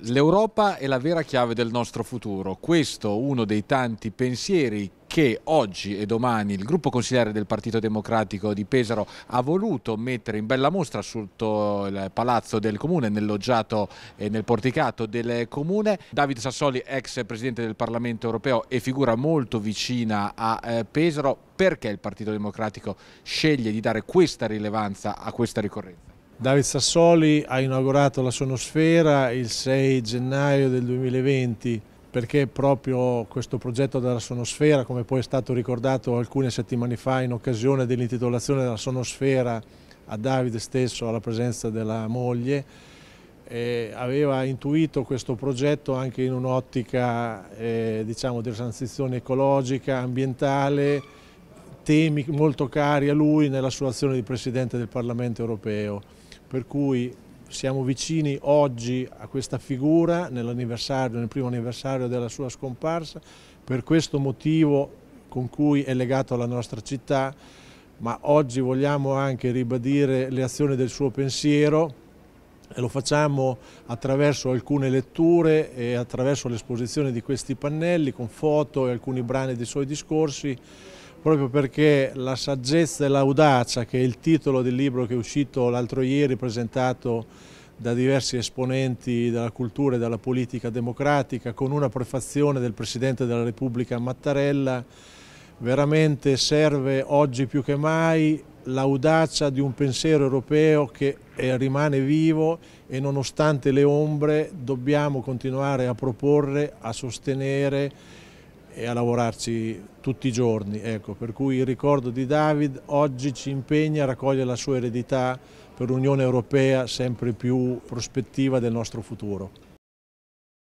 L'Europa è la vera chiave del nostro futuro, questo è uno dei tanti pensieri che oggi e domani il gruppo consigliere del Partito Democratico di Pesaro ha voluto mettere in bella mostra sotto il palazzo del comune, nel loggiato e nel porticato del comune. Davide Sassoli, ex presidente del Parlamento europeo e figura molto vicina a eh, Pesaro, perché il Partito Democratico sceglie di dare questa rilevanza a questa ricorrenza? David Sassoli ha inaugurato la Sonosfera il 6 gennaio del 2020 perché proprio questo progetto della Sonosfera, come poi è stato ricordato alcune settimane fa in occasione dell'intitolazione della Sonosfera a Davide stesso alla presenza della moglie, eh, aveva intuito questo progetto anche in un'ottica eh, diciamo, di transizione ecologica, ambientale, temi molto cari a lui nella sua azione di Presidente del Parlamento europeo per cui siamo vicini oggi a questa figura nell'anniversario, nel primo anniversario della sua scomparsa, per questo motivo con cui è legato alla nostra città, ma oggi vogliamo anche ribadire le azioni del suo pensiero e lo facciamo attraverso alcune letture e attraverso l'esposizione di questi pannelli con foto e alcuni brani dei suoi discorsi proprio perché la saggezza e l'audacia, che è il titolo del libro che è uscito l'altro ieri, presentato da diversi esponenti della cultura e della politica democratica, con una prefazione del Presidente della Repubblica Mattarella, veramente serve oggi più che mai l'audacia di un pensiero europeo che eh, rimane vivo e nonostante le ombre dobbiamo continuare a proporre, a sostenere e a lavorarci tutti i giorni. Ecco, per cui il ricordo di David oggi ci impegna a raccogliere la sua eredità per un'Unione Europea sempre più prospettiva del nostro futuro.